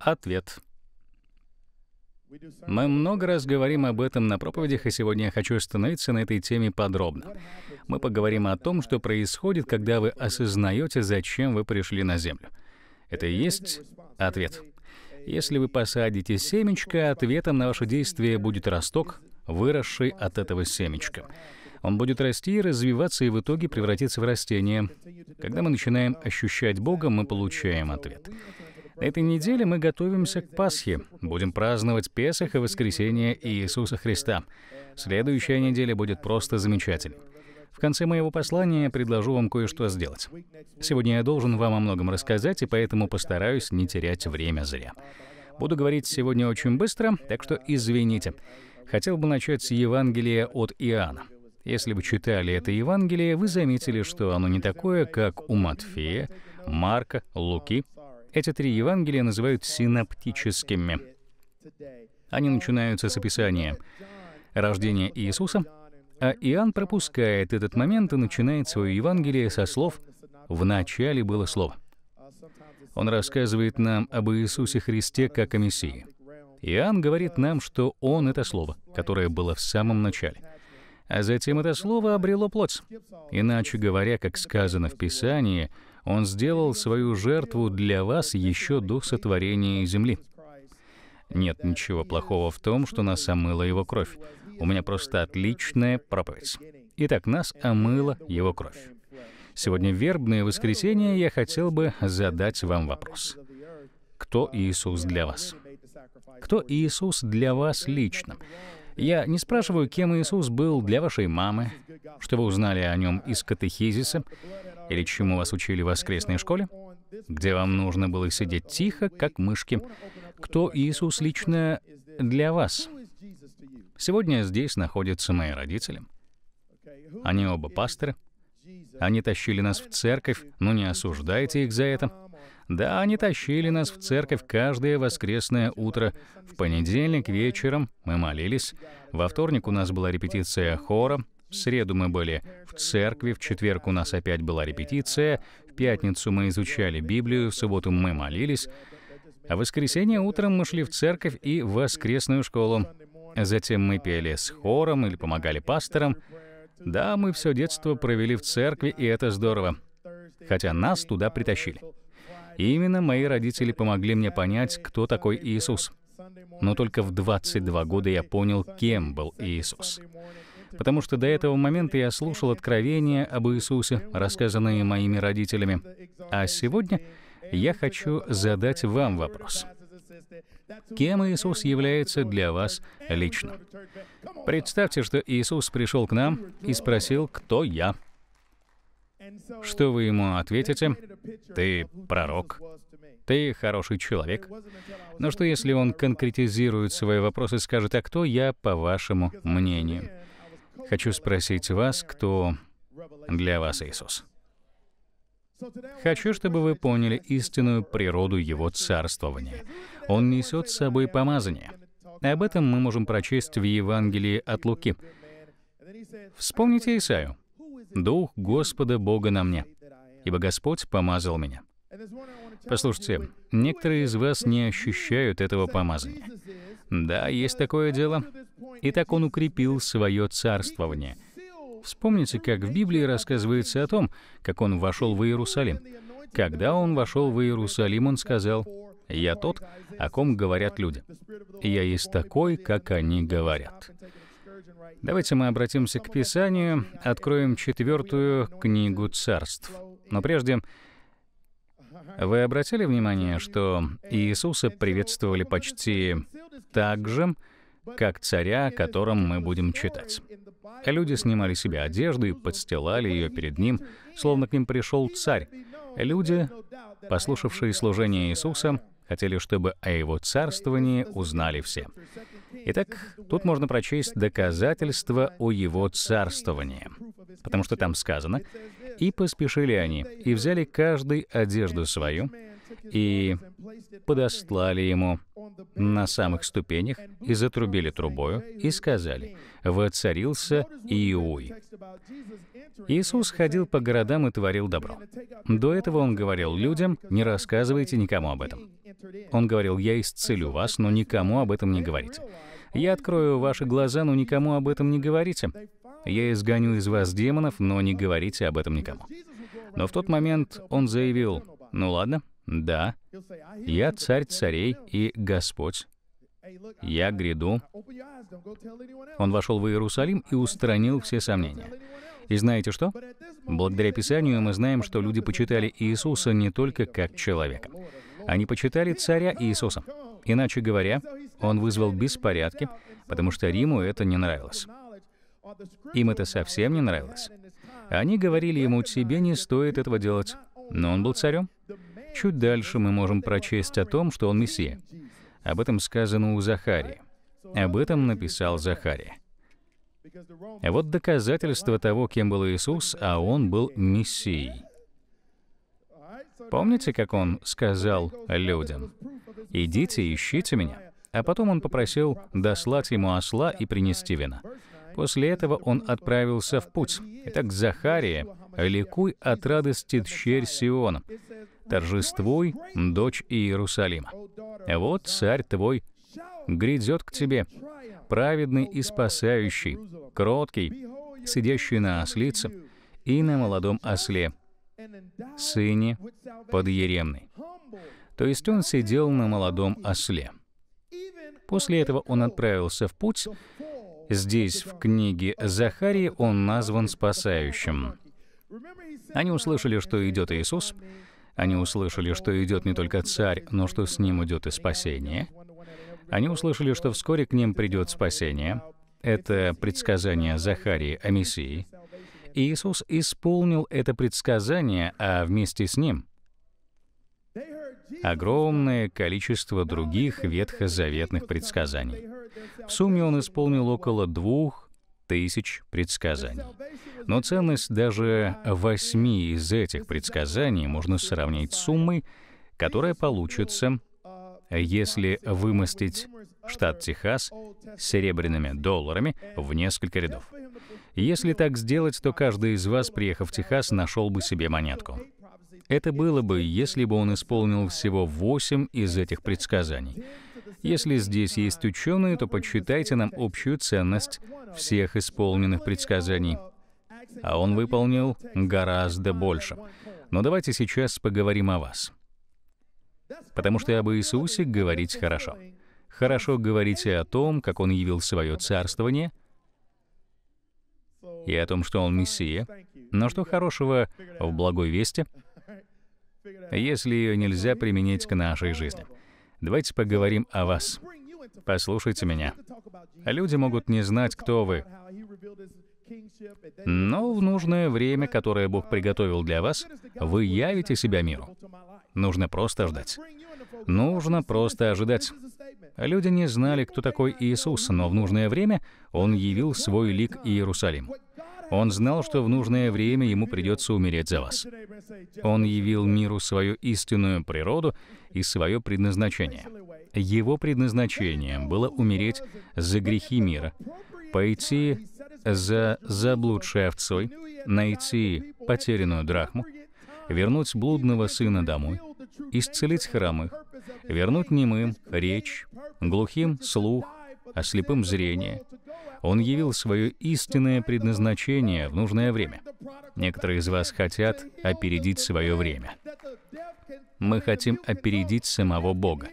Ответ. Мы много раз говорим об этом на проповедях, и сегодня я хочу остановиться на этой теме подробно. Мы поговорим о том, что происходит, когда вы осознаете, зачем вы пришли на Землю. Это и есть ответ. Если вы посадите семечко, ответом на ваше действие будет росток, выросший от этого семечка. Он будет расти и развиваться, и в итоге превратиться в растение. Когда мы начинаем ощущать Бога, мы получаем ответ. На этой неделе мы готовимся к Пасхе. Будем праздновать Песах и воскресение Иисуса Христа. Следующая неделя будет просто замечательной. В конце моего послания я предложу вам кое-что сделать. Сегодня я должен вам о многом рассказать, и поэтому постараюсь не терять время зря. Буду говорить сегодня очень быстро, так что извините. Хотел бы начать с Евангелия от Иоанна. Если вы читали это Евангелие, вы заметили, что оно не такое, как у Матфея, Марка, Луки эти три Евангелия называют синаптическими. Они начинаются с описания рождения Иисуса, а Иоанн пропускает этот момент и начинает свое Евангелие со слов «В начале было Слово». Он рассказывает нам об Иисусе Христе как о Мессии. Иоанн говорит нам, что Он — это Слово, которое было в самом начале. А затем это Слово обрело плоть. Иначе говоря, как сказано в Писании, он сделал свою жертву для вас еще до сотворения земли. Нет ничего плохого в том, что нас омыла его кровь. У меня просто отличная проповедь. Итак, нас омыла его кровь. Сегодня вербное воскресенье я хотел бы задать вам вопрос. Кто Иисус для вас? Кто Иисус для вас лично? Я не спрашиваю, кем Иисус был для вашей мамы, что вы узнали о нем из катехизиса или чему вас учили в воскресной школе, где вам нужно было сидеть тихо, как мышки. Кто Иисус лично для вас? Сегодня здесь находятся мои родители. Они оба пасторы. Они тащили нас в церковь, но ну не осуждайте их за это. Да, они тащили нас в церковь каждое воскресное утро. В понедельник вечером мы молились. Во вторник у нас была репетиция хора. В среду мы были в церкви, в четверг у нас опять была репетиция, в пятницу мы изучали Библию, в субботу мы молились, а в воскресенье утром мы шли в церковь и в воскресную школу. Затем мы пели с хором или помогали пасторам. Да, мы все детство провели в церкви, и это здорово. Хотя нас туда притащили. И именно мои родители помогли мне понять, кто такой Иисус. Но только в 22 года я понял, кем был Иисус потому что до этого момента я слушал откровения об Иисусе, рассказанные моими родителями. А сегодня я хочу задать вам вопрос. Кем Иисус является для вас лично? Представьте, что Иисус пришел к нам и спросил, кто я. Что вы ему ответите? Ты пророк. Ты хороший человек. Но что если он конкретизирует свои вопросы и скажет, а кто я, по вашему мнению? Хочу спросить вас, кто для вас Иисус. Хочу, чтобы вы поняли истинную природу Его царствования. Он несет с собой помазание. Об этом мы можем прочесть в Евангелии от Луки. Вспомните Исаю. «Дух Господа Бога на мне, ибо Господь помазал меня». Послушайте, некоторые из вас не ощущают этого помазания. Да, есть такое дело. И так он укрепил свое царствование. Вспомните, как в Библии рассказывается о том, как он вошел в Иерусалим. Когда он вошел в Иерусалим, он сказал, «Я тот, о ком говорят люди. Я есть такой, как они говорят». Давайте мы обратимся к Писанию, откроем четвертую книгу царств. Но прежде вы обратили внимание, что Иисуса приветствовали почти так же, как царя, о котором мы будем читать. Люди снимали себе одежду и подстилали ее перед ним, словно к ним пришел царь. Люди, послушавшие служение Иисуса, хотели, чтобы о его царствовании узнали все. Итак, тут можно прочесть доказательства о его царствовании, потому что там сказано, «И поспешили они, и взяли каждый одежду свою, и подослали ему на самых ступенях и затрубили трубою и сказали, «Воцарился Иуи». Иисус ходил по городам и творил добро. До этого Он говорил людям, «Не рассказывайте никому об этом». Он говорил, «Я исцелю вас, но никому об этом не говорите». «Я открою ваши глаза, но никому об этом не говорите». «Я изгоню из вас демонов, но не говорите об этом никому». Но в тот момент он заявил, «Ну ладно, да, я царь царей и Господь. Я гряду. Он вошел в Иерусалим и устранил все сомнения. И знаете что? Благодаря Писанию мы знаем, что люди почитали Иисуса не только как человека. Они почитали царя Иисуса. Иначе говоря, он вызвал беспорядки, потому что Риму это не нравилось. Им это совсем не нравилось. Они говорили ему, тебе не стоит этого делать. Но он был царем. Чуть дальше мы можем прочесть о том, что он Мессия. Об этом сказано у Захарии. Об этом написал Захария. Вот доказательство того, кем был Иисус, а он был Мессией. Помните, как он сказал людям, «Идите, ищите меня». А потом он попросил дослать ему осла и принести вина. После этого он отправился в путь. Итак, Захария ликуй от радости, дщерь Сиона, торжествуй, дочь Иерусалима. Вот царь твой грядет к тебе, праведный и спасающий, кроткий, сидящий на ослице и на молодом осле, сыне подъеремной. То есть он сидел на молодом осле. После этого он отправился в путь. Здесь, в книге Захарии, он назван спасающим. Они услышали, что идет Иисус, они услышали, что идет не только Царь, но что с ним идет и спасение. Они услышали, что вскоре к ним придет спасение. Это предсказание Захарии о Мессии. И Иисус исполнил это предсказание, а вместе с ним огромное количество других ветхозаветных предсказаний. В сумме он исполнил около двух тысяч предсказаний. Но ценность даже восьми из этих предсказаний можно сравнить с суммой, которая получится, если вымостить штат Техас серебряными долларами в несколько рядов. Если так сделать, то каждый из вас, приехав в Техас, нашел бы себе монетку. Это было бы, если бы он исполнил всего восемь из этих предсказаний — если здесь есть ученые, то подсчитайте нам общую ценность всех исполненных предсказаний. А он выполнил гораздо больше. Но давайте сейчас поговорим о вас. Потому что об Иисусе говорить хорошо. Хорошо говорите о том, как Он явил свое царствование, и о том, что Он Мессия. Но что хорошего в благой вести, если ее нельзя применить к нашей жизни? Давайте поговорим о вас. Послушайте меня. Люди могут не знать, кто вы. Но в нужное время, которое Бог приготовил для вас, вы явите себя миру. Нужно просто ждать. Нужно просто ожидать. Люди не знали, кто такой Иисус, но в нужное время Он явил свой лик Иерусалим. Он знал, что в нужное время ему придется умереть за вас. Он явил миру свою истинную природу и свое предназначение. Его предназначением было умереть за грехи мира, пойти за заблудшей овцой, найти потерянную драхму, вернуть блудного сына домой, исцелить хромых, вернуть немым речь, глухим слух, о слепом зрении. Он явил свое истинное предназначение в нужное время. Некоторые из вас хотят опередить свое время. Мы хотим опередить самого Бога.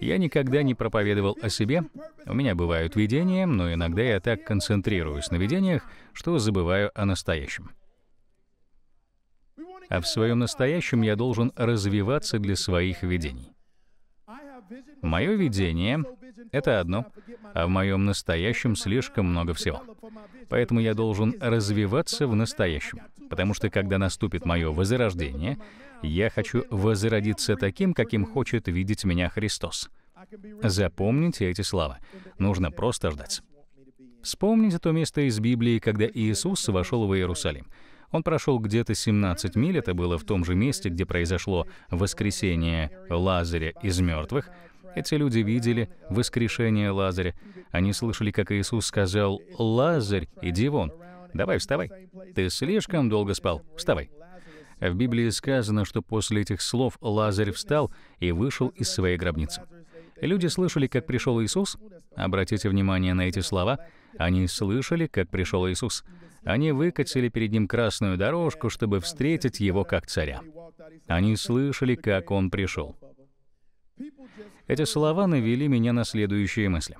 Я никогда не проповедовал о себе. У меня бывают видения, но иногда я так концентрируюсь на видениях, что забываю о настоящем. А в своем настоящем я должен развиваться для своих видений. Мое видение это одно, а в моем настоящем слишком много всего. Поэтому я должен развиваться в настоящем, потому что когда наступит мое возрождение, я хочу возродиться таким, каким хочет видеть меня Христос. Запомните эти слова. Нужно просто ждать. Вспомните то место из Библии, когда Иисус вошел в Иерусалим. Он прошел где-то 17 миль, это было в том же месте, где произошло воскресение Лазаря из мертвых, эти люди видели воскрешение Лазаря. Они слышали, как Иисус сказал, «Лазарь, иди вон, давай вставай. Ты слишком долго спал, вставай». В Библии сказано, что после этих слов Лазарь встал и вышел из своей гробницы. Люди слышали, как пришел Иисус. Обратите внимание на эти слова. Они слышали, как пришел Иисус. Они выкатили перед ним красную дорожку, чтобы встретить его как царя. Они слышали, как он пришел. Эти слова навели меня на следующие мысли.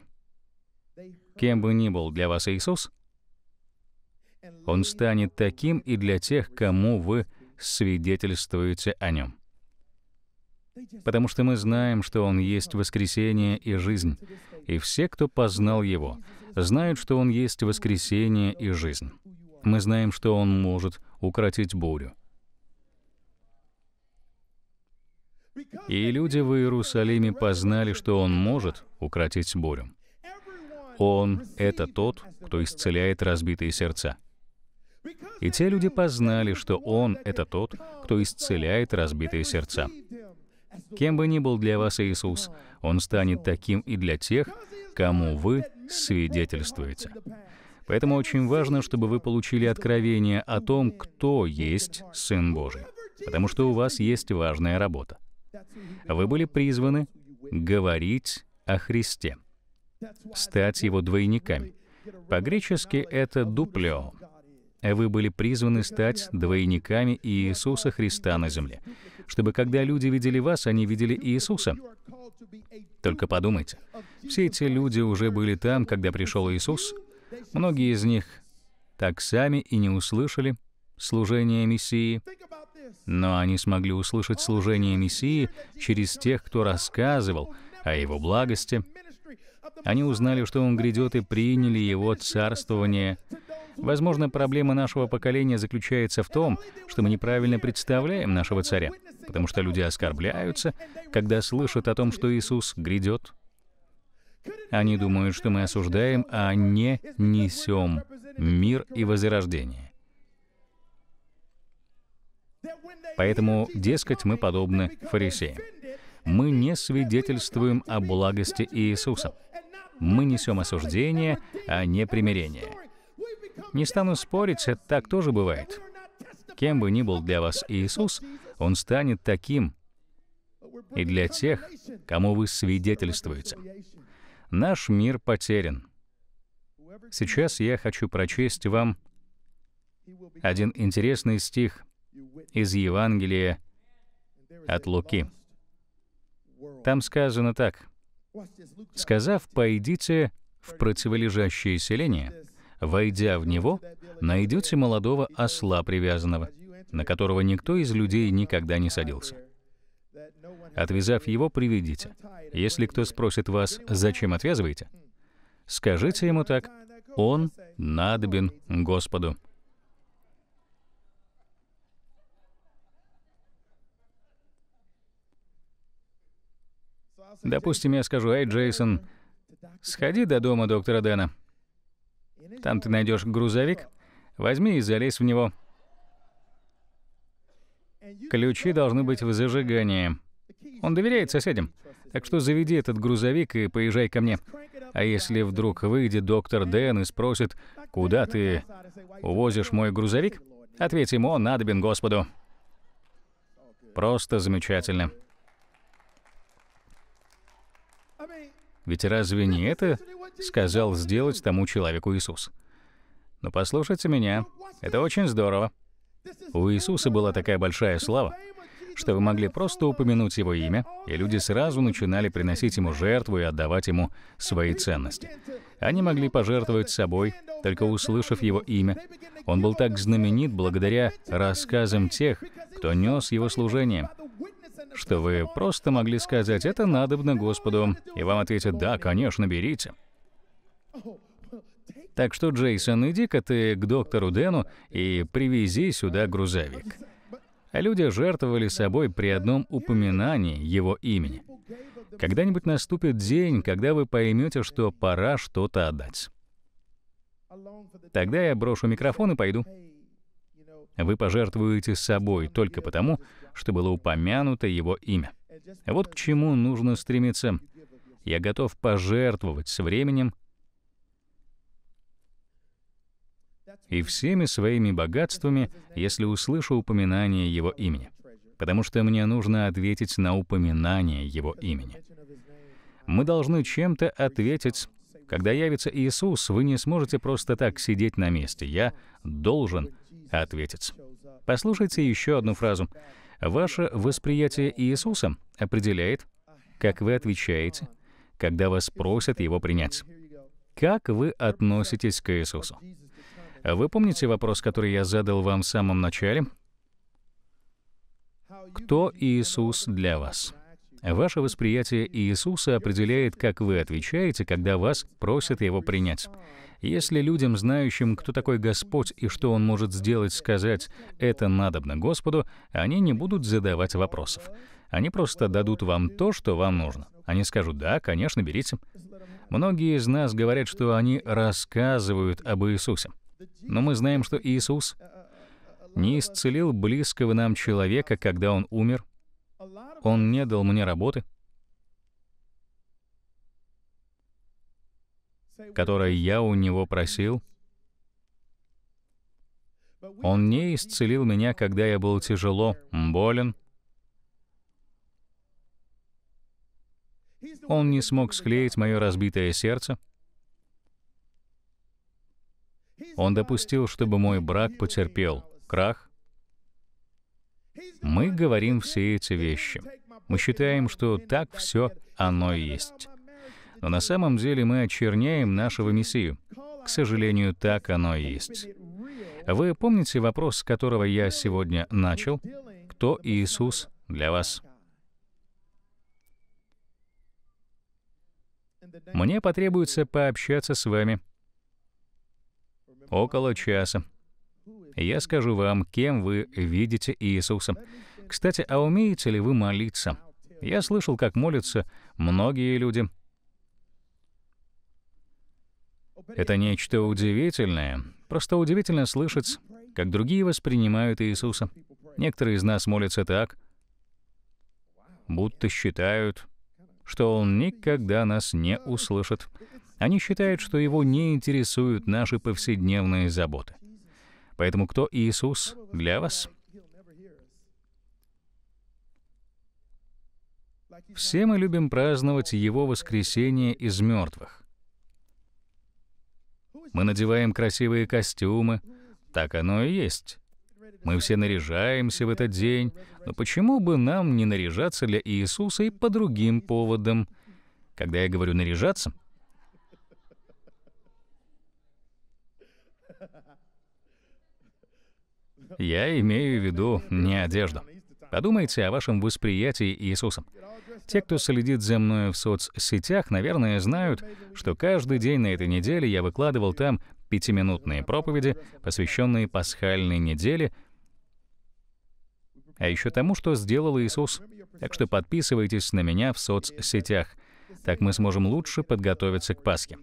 Кем бы ни был для вас Иисус, Он станет таким и для тех, кому вы свидетельствуете о Нем. Потому что мы знаем, что Он есть воскресение и жизнь, и все, кто познал Его, знают, что Он есть воскресение и жизнь. Мы знаем, что Он может укротить бурю, И люди в Иерусалиме познали, что Он может укротить бурю. Он — это тот, кто исцеляет разбитые сердца. И те люди познали, что Он — это тот, кто исцеляет разбитые сердца. Кем бы ни был для вас Иисус, Он станет таким и для тех, кому вы свидетельствуете. Поэтому очень важно, чтобы вы получили откровение о том, кто есть Сын Божий, потому что у вас есть важная работа — вы были призваны говорить о Христе, стать Его двойниками. По-гречески это «дуплео». Вы были призваны стать двойниками Иисуса Христа на земле, чтобы когда люди видели вас, они видели Иисуса. Только подумайте, все эти люди уже были там, когда пришел Иисус. Многие из них так сами и не услышали служение Мессии, но они смогли услышать служение Мессии через тех, кто рассказывал о его благости. Они узнали, что он грядет, и приняли его царствование. Возможно, проблема нашего поколения заключается в том, что мы неправильно представляем нашего царя, потому что люди оскорбляются, когда слышат о том, что Иисус грядет. Они думают, что мы осуждаем, а не несем мир и возрождение. Поэтому, дескать, мы подобны фарисеям. Мы не свидетельствуем о благости Иисуса. Мы несем осуждение, а не примирение. Не стану спорить, это так тоже бывает. Кем бы ни был для вас Иисус, Он станет таким и для тех, кому вы свидетельствуете. Наш мир потерян. Сейчас я хочу прочесть вам один интересный стих из Евангелия от Луки. Там сказано так. «Сказав, пойдите в противолежащее селение, войдя в него, найдете молодого осла привязанного, на которого никто из людей никогда не садился. Отвязав его, приведите. Если кто спросит вас, зачем отвязываете, скажите ему так, он надобен Господу». Допустим, я скажу, «Эй, Джейсон, сходи до дома доктора Дэна. Там ты найдешь грузовик, возьми и залезь в него. Ключи должны быть в зажигании. Он доверяет соседям. Так что заведи этот грузовик и поезжай ко мне. А если вдруг выйдет доктор Дэн и спросит, «Куда ты увозишь мой грузовик?» Ответь ему, «Он надобен Господу». Просто замечательно. Ведь разве не это сказал сделать тому человеку Иисус? Но послушайте меня, это очень здорово. У Иисуса была такая большая слава, что вы могли просто упомянуть его имя, и люди сразу начинали приносить ему жертву и отдавать ему свои ценности. Они могли пожертвовать собой, только услышав его имя. Он был так знаменит благодаря рассказам тех, кто нес его служение что вы просто могли сказать «это надобно Господу», и вам ответят «да, конечно, берите». Так что, Джейсон, иди-ка ты к доктору Дэну и привези сюда грузовик. А люди жертвовали собой при одном упоминании его имени. Когда-нибудь наступит день, когда вы поймете, что пора что-то отдать. Тогда я брошу микрофон и пойду. Вы пожертвуете собой только потому, что было упомянуто его имя. Вот к чему нужно стремиться. Я готов пожертвовать с временем и всеми своими богатствами, если услышу упоминание его имени, потому что мне нужно ответить на упоминание его имени. Мы должны чем-то ответить. Когда явится Иисус, вы не сможете просто так сидеть на месте. Я должен ответец. Послушайте еще одну фразу. Ваше восприятие Иисуса определяет, как вы отвечаете, когда вас просят Его принять. Как вы относитесь к Иисусу? Вы помните вопрос, который я задал вам в самом начале? Кто Иисус для вас? Ваше восприятие Иисуса определяет, как вы отвечаете, когда вас просят Его принять. Если людям, знающим, кто такой Господь и что Он может сделать, сказать «это надобно Господу», они не будут задавать вопросов. Они просто дадут вам то, что вам нужно. Они скажут «да, конечно, берите». Многие из нас говорят, что они рассказывают об Иисусе. Но мы знаем, что Иисус не исцелил близкого нам человека, когда он умер. Он не дал мне работы. которое я у него просил, он не исцелил меня, когда я был тяжело болен. Он не смог склеить мое разбитое сердце. Он допустил, чтобы мой брак потерпел крах. Мы говорим все эти вещи. Мы считаем, что так все оно и есть. Но на самом деле мы очерняем нашего Мессию. К сожалению, так оно и есть. Вы помните вопрос, с которого я сегодня начал? Кто Иисус для вас? Мне потребуется пообщаться с вами около часа. Я скажу вам, кем вы видите Иисуса. Кстати, а умеете ли вы молиться? Я слышал, как молятся многие люди — это нечто удивительное. Просто удивительно слышать, как другие воспринимают Иисуса. Некоторые из нас молятся так, будто считают, что Он никогда нас не услышит. Они считают, что Его не интересуют наши повседневные заботы. Поэтому кто Иисус для вас? Все мы любим праздновать Его воскресение из мертвых. Мы надеваем красивые костюмы. Так оно и есть. Мы все наряжаемся в этот день, но почему бы нам не наряжаться для Иисуса и по другим поводам? Когда я говорю «наряжаться», я имею в виду не одежду. Подумайте о вашем восприятии Иисусом. Те, кто следит за мной в соцсетях, наверное, знают, что каждый день на этой неделе я выкладывал там пятиминутные проповеди, посвященные пасхальной неделе, а еще тому, что сделал Иисус. Так что подписывайтесь на меня в соцсетях. Так мы сможем лучше подготовиться к Пасхе.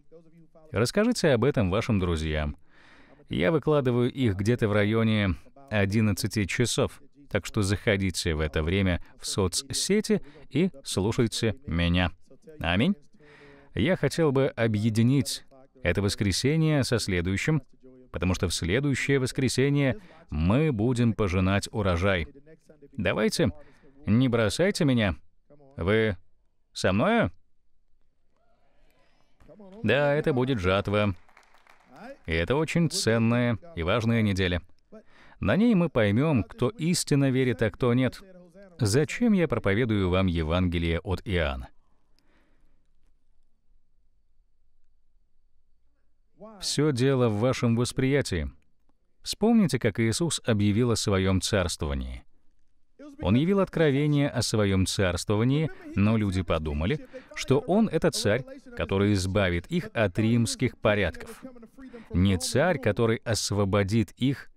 Расскажите об этом вашим друзьям. Я выкладываю их где-то в районе 11 часов. Так что заходите в это время в соцсети и слушайте меня. Аминь. Я хотел бы объединить это воскресенье со следующим, потому что в следующее воскресенье мы будем пожинать урожай. Давайте, не бросайте меня. Вы со мною? Да, это будет жатва. И это очень ценная и важная неделя. На ней мы поймем, кто истинно верит, а кто нет. Зачем я проповедую вам Евангелие от Иоанна? Все дело в вашем восприятии. Вспомните, как Иисус объявил о своем царствовании. Он явил откровение о своем царствовании, но люди подумали, что он — это царь, который избавит их от римских порядков. Не царь, который освободит их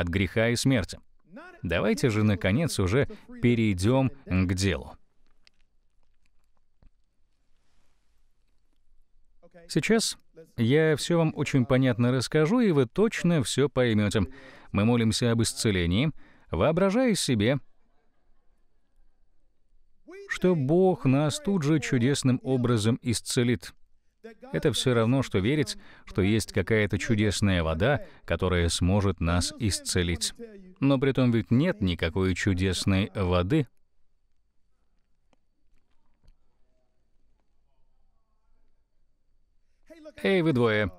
от греха и смерти. Давайте же, наконец, уже перейдем к делу. Сейчас я все вам очень понятно расскажу, и вы точно все поймете. Мы молимся об исцелении, воображая себе, что Бог нас тут же чудесным образом исцелит — это все равно, что верить, что есть какая-то чудесная вода, которая сможет нас исцелить. Но при том ведь нет никакой чудесной воды. Эй, вы двое,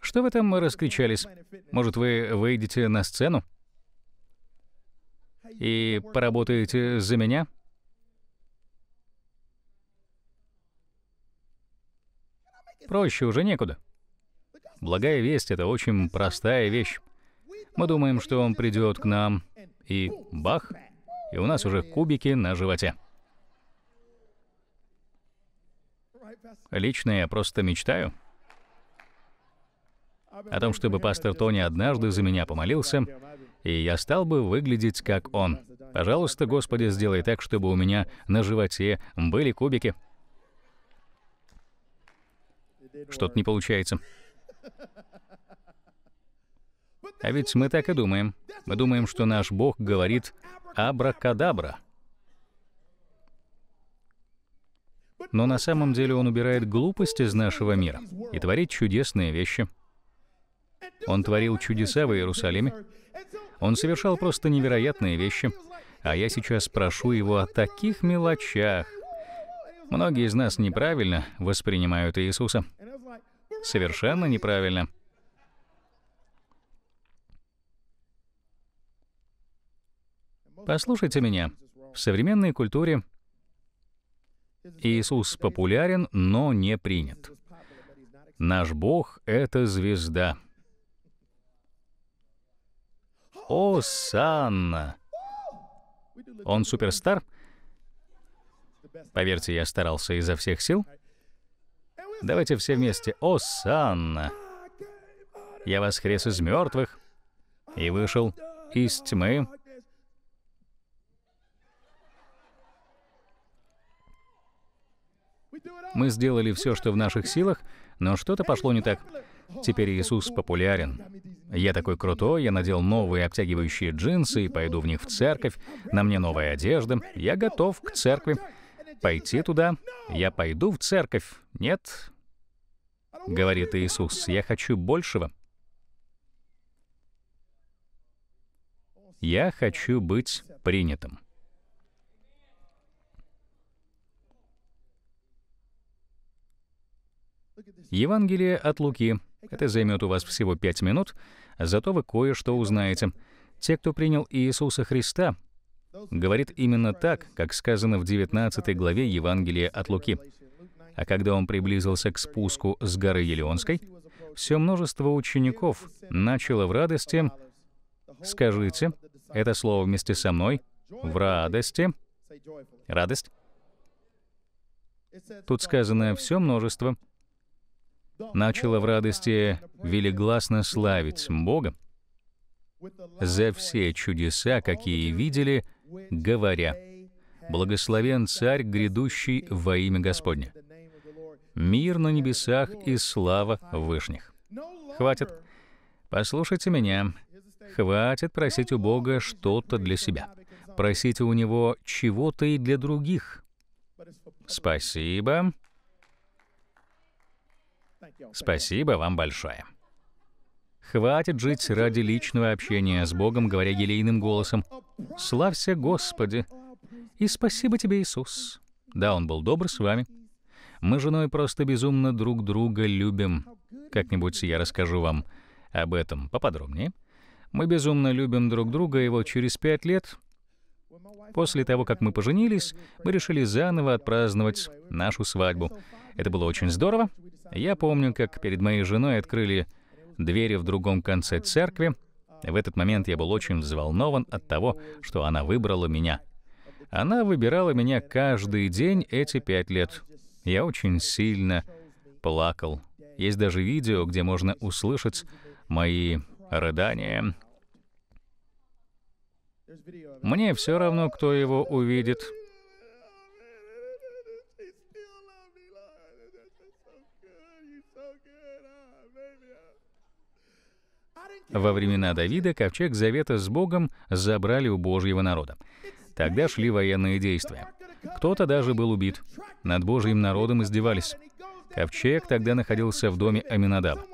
что вы там раскричались? Может, вы выйдете на сцену? И поработаете за меня? Проще уже некуда. Благая весть — это очень простая вещь. Мы думаем, что он придет к нам, и бах, и у нас уже кубики на животе. Лично я просто мечтаю о том, чтобы пастор Тони однажды за меня помолился, и я стал бы выглядеть как он. Пожалуйста, Господи, сделай так, чтобы у меня на животе были кубики. Что-то не получается. А ведь мы так и думаем. Мы думаем, что наш Бог говорит «абракадабра». Но на самом деле Он убирает глупость из нашего мира и творит чудесные вещи. Он творил чудеса в Иерусалиме. Он совершал просто невероятные вещи. А я сейчас прошу Его о таких мелочах. Многие из нас неправильно воспринимают Иисуса. Совершенно неправильно. Послушайте меня. В современной культуре Иисус популярен, но не принят. Наш Бог — это звезда. О, Санна! Он суперстар? Поверьте, я старался изо всех сил — Давайте все вместе. О, Осанна! Я воскрес из мертвых и вышел из тьмы. Мы сделали все, что в наших силах, но что-то пошло не так. Теперь Иисус популярен. Я такой крутой, я надел новые обтягивающие джинсы и пойду в них в церковь, на мне новая одежда, я готов к церкви пойти туда? Я пойду в церковь. Нет, говорит Иисус, я хочу большего. Я хочу быть принятым. Евангелие от Луки. Это займет у вас всего пять минут, зато вы кое-что узнаете. Те, кто принял Иисуса Христа, говорит именно так, как сказано в 19 главе Евангелия от Луки. А когда он приблизился к спуску с горы Елеонской, все множество учеников начало в радости «Скажите это слово вместе со мной, в радости». Радость. Тут сказано «все множество». Начало в радости велигласно славить Бога за все чудеса, какие видели, говоря, «Благословен Царь, грядущий во имя Господне! Мир на небесах и слава вышних!» Хватит. Послушайте меня. Хватит просить у Бога что-то для себя. Просите у Него чего-то и для других. Спасибо. Спасибо вам большое. Хватит жить ради личного общения с Богом, говоря елейным голосом. Славься, Господи! И спасибо тебе, Иисус! Да, Он был добр с вами. Мы с женой просто безумно друг друга любим. Как-нибудь я расскажу вам об этом поподробнее. Мы безумно любим друг друга, и вот через пять лет После того, как мы поженились, мы решили заново отпраздновать нашу свадьбу. Это было очень здорово. Я помню, как перед моей женой открыли двери в другом конце церкви, в этот момент я был очень взволнован от того, что она выбрала меня. Она выбирала меня каждый день эти пять лет. Я очень сильно плакал. Есть даже видео, где можно услышать мои рыдания. Мне все равно, кто его увидит. Во времена Давида ковчег завета с Богом забрали у Божьего народа. Тогда шли военные действия. Кто-то даже был убит. Над Божьим народом издевались. Ковчег тогда находился в доме Аминадаба.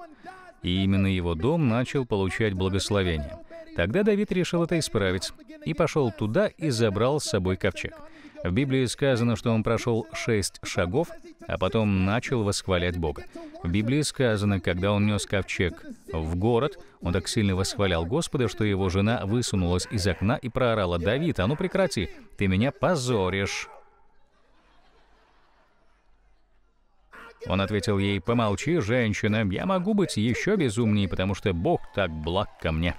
И именно его дом начал получать благословение. Тогда Давид решил это исправить и пошел туда и забрал с собой ковчег. В Библии сказано, что он прошел шесть шагов, а потом начал восхвалять Бога. В Библии сказано, когда он нес ковчег в город, он так сильно восхвалял Господа, что его жена высунулась из окна и проорала, «Давид, а ну прекрати, ты меня позоришь!» Он ответил ей, «Помолчи, женщина, я могу быть еще безумнее, потому что Бог так благ ко мне».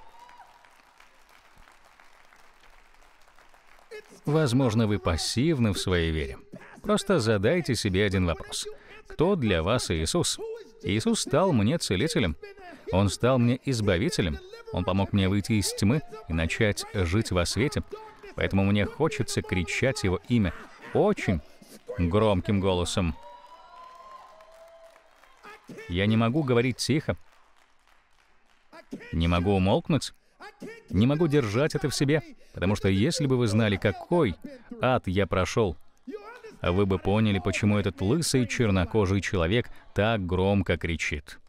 Возможно, вы пассивны в своей вере. Просто задайте себе один вопрос. Кто для вас Иисус? Иисус стал мне целителем. Он стал мне избавителем. Он помог мне выйти из тьмы и начать жить во свете. Поэтому мне хочется кричать его имя очень громким голосом. Я не могу говорить тихо. Не могу умолкнуть. Не могу держать это в себе, потому что если бы вы знали, какой ад я прошел, а вы бы поняли, почему этот лысый чернокожий человек так громко кричит.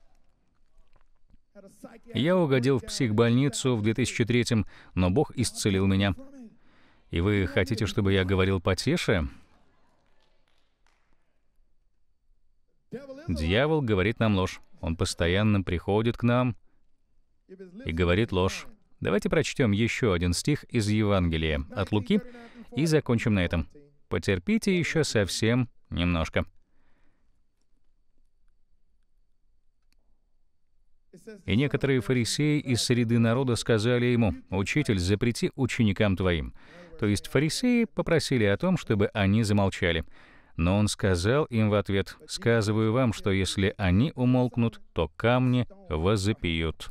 Я угодил в психбольницу в 2003 но Бог исцелил меня. И вы хотите, чтобы я говорил потише? Дьявол говорит нам ложь. Он постоянно приходит к нам и говорит ложь. Давайте прочтем еще один стих из Евангелия от Луки и закончим на этом. Потерпите еще совсем немножко. И некоторые фарисеи из среды народа сказали ему, «Учитель, запрети ученикам твоим». То есть фарисеи попросили о том, чтобы они замолчали. Но он сказал им в ответ, «Сказываю вам, что если они умолкнут, то камни возопьют».